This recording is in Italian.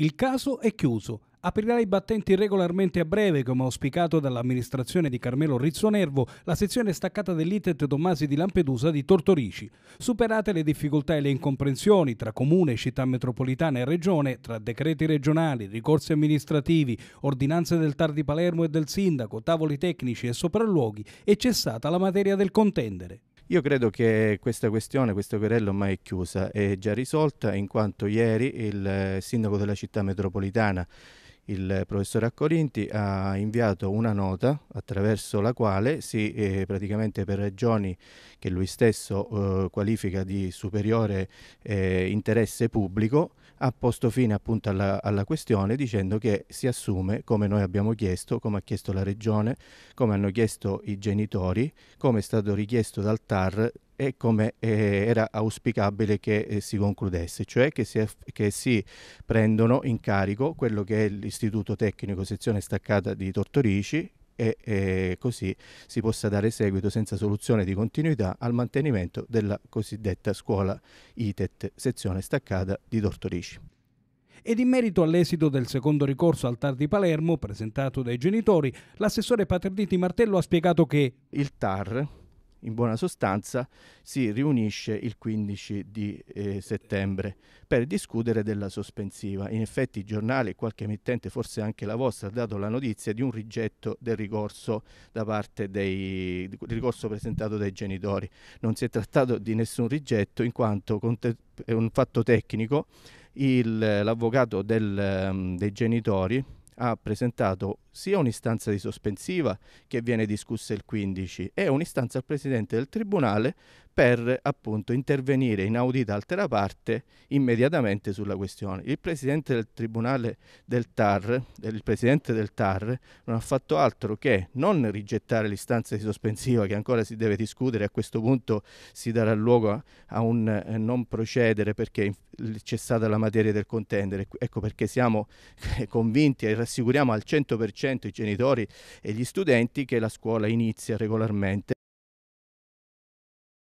Il caso è chiuso. Aprirà i battenti regolarmente a breve, come auspicato dall'amministrazione di Carmelo Rizzonervo, la sezione staccata dell'ITET Tommasi di Lampedusa di Tortorici. Superate le difficoltà e le incomprensioni tra comune, città metropolitana e regione, tra decreti regionali, ricorsi amministrativi, ordinanze del TAR di Palermo e del sindaco, tavoli tecnici e sopralluoghi, è cessata la materia del contendere. Io credo che questa questione, questa querella ormai è chiusa, è già risolta in quanto ieri il eh, sindaco della città metropolitana il professore Accorinti ha inviato una nota attraverso la quale si eh, praticamente per ragioni che lui stesso eh, qualifica di superiore eh, interesse pubblico ha posto fine appunto alla, alla, questione dicendo che si assume come noi abbiamo chiesto, come ha chiesto la regione, come hanno chiesto i genitori, come è stato richiesto dal TAR e come eh, era auspicabile che eh, si concludesse, cioè che si, che si, prendono in carico quello che è l'Istituto Tecnico Sezione Staccata di Tortorici e eh, così si possa dare seguito senza soluzione di continuità al mantenimento della cosiddetta scuola ITET Sezione Staccata di Tortorici. Ed in merito all'esito del secondo ricorso al TAR di Palermo, presentato dai genitori, l'assessore Paterditi Martello ha spiegato che il TAR in buona sostanza si riunisce il 15 di eh, settembre per discutere della sospensiva. In effetti i giornali e qualche emittente, forse anche la vostra, ha dato la notizia di un rigetto del ricorso da parte dei ricorso presentato dai genitori. Non si è trattato di nessun rigetto in quanto è un fatto tecnico l'avvocato ehm, dei genitori ha presentato sia un'istanza di sospensiva che viene discussa il 15 e un'istanza al Presidente del Tribunale per appunto intervenire in audita altera parte immediatamente sulla questione. Il Presidente del Tribunale del TAR, il Presidente del TAR non ha fatto altro che non rigettare l'istanza di sospensiva che ancora si deve discutere, a questo punto si darà luogo a, un eh, non procedere perché c'è stata la materia del contendere, ecco perché siamo convinti e rassicuriamo al 100% cento i genitori e gli studenti che la scuola inizia regolarmente